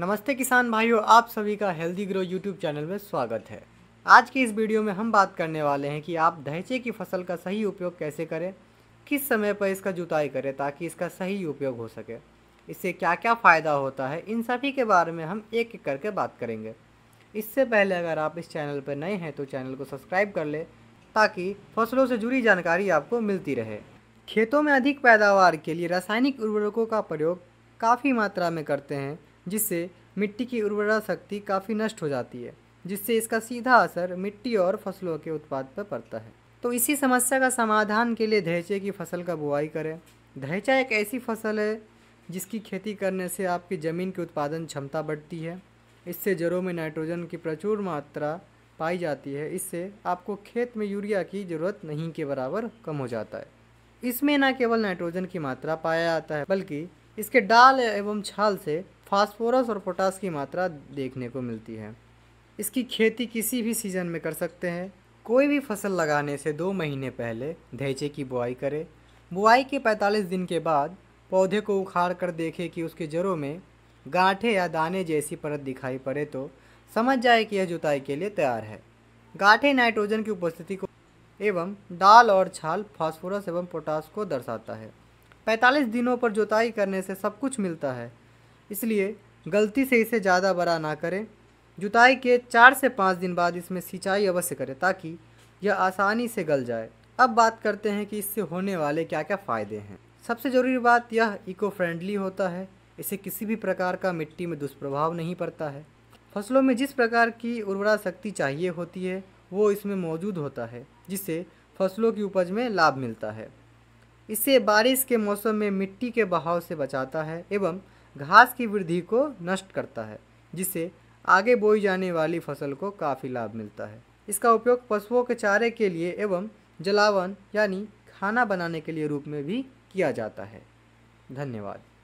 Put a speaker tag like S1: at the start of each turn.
S1: नमस्ते किसान भाइयों आप सभी का हेल्दी ग्रो यूट्यूब चैनल में स्वागत है आज की इस वीडियो में हम बात करने वाले हैं कि आप दहचे की फसल का सही उपयोग कैसे करें किस समय पर इसका जुताई करें ताकि इसका सही उपयोग हो सके इससे क्या क्या फ़ायदा होता है इन सभी के बारे में हम एक एक करके बात करेंगे इससे पहले अगर आप इस चैनल पर नए हैं तो चैनल को सब्सक्राइब कर लें ताकि फसलों से जुड़ी जानकारी आपको मिलती रहे खेतों में अधिक पैदावार के लिए रासायनिक उर्वरकों का प्रयोग काफ़ी मात्रा में करते हैं जिससे मिट्टी की उर्वरा शक्ति काफ़ी नष्ट हो जाती है जिससे इसका सीधा असर मिट्टी और फसलों के उत्पाद पर पड़ता है तो इसी समस्या का समाधान के लिए दहचे की फसल का बुआई करें दहचा एक ऐसी फसल है जिसकी खेती करने से आपकी ज़मीन की उत्पादन क्षमता बढ़ती है इससे जड़ों में नाइट्रोजन की प्रचुर मात्रा पाई जाती है इससे आपको खेत में यूरिया की ज़रूरत नहीं के बराबर कम हो जाता है इसमें न केवल नाइट्रोजन की मात्रा पाया जाता है बल्कि इसके डाल एवं छाल से फास्फोरस और पोटास की मात्रा देखने को मिलती है इसकी खेती किसी भी सीज़न में कर सकते हैं कोई भी फसल लगाने से दो महीने पहले धैचे की बुआई करें बुआई के 45 दिन के बाद पौधे को उखाड़ कर देखें कि उसके जड़ों में गांठे या दाने जैसी परत दिखाई पड़े तो समझ जाए कि यह जुताई के लिए तैयार है गांठे नाइट्रोजन की उपस्थिति को एवं डाल और छाल फास्फोरस एवं पोटास को दर्शाता है 45 दिनों पर जोताई करने से सब कुछ मिलता है इसलिए गलती से इसे ज़्यादा बड़ा ना करें जुताई के चार से पाँच दिन बाद इसमें सिंचाई अवश्य करें ताकि यह आसानी से गल जाए अब बात करते हैं कि इससे होने वाले क्या क्या फ़ायदे हैं सबसे ज़रूरी बात यह इको फ्रेंडली होता है इसे किसी भी प्रकार का मिट्टी में दुष्प्रभाव नहीं पड़ता है फसलों में जिस प्रकार की उर्वरा शक्ति चाहिए होती है वो इसमें मौजूद होता है जिससे फसलों की उपज में लाभ मिलता है इसे बारिश के मौसम में मिट्टी के बहाव से बचाता है एवं घास की वृद्धि को नष्ट करता है जिससे आगे बोई जाने वाली फसल को काफ़ी लाभ मिलता है इसका उपयोग पशुओं के चारे के लिए एवं जलावन यानी खाना बनाने के लिए रूप में भी किया जाता है धन्यवाद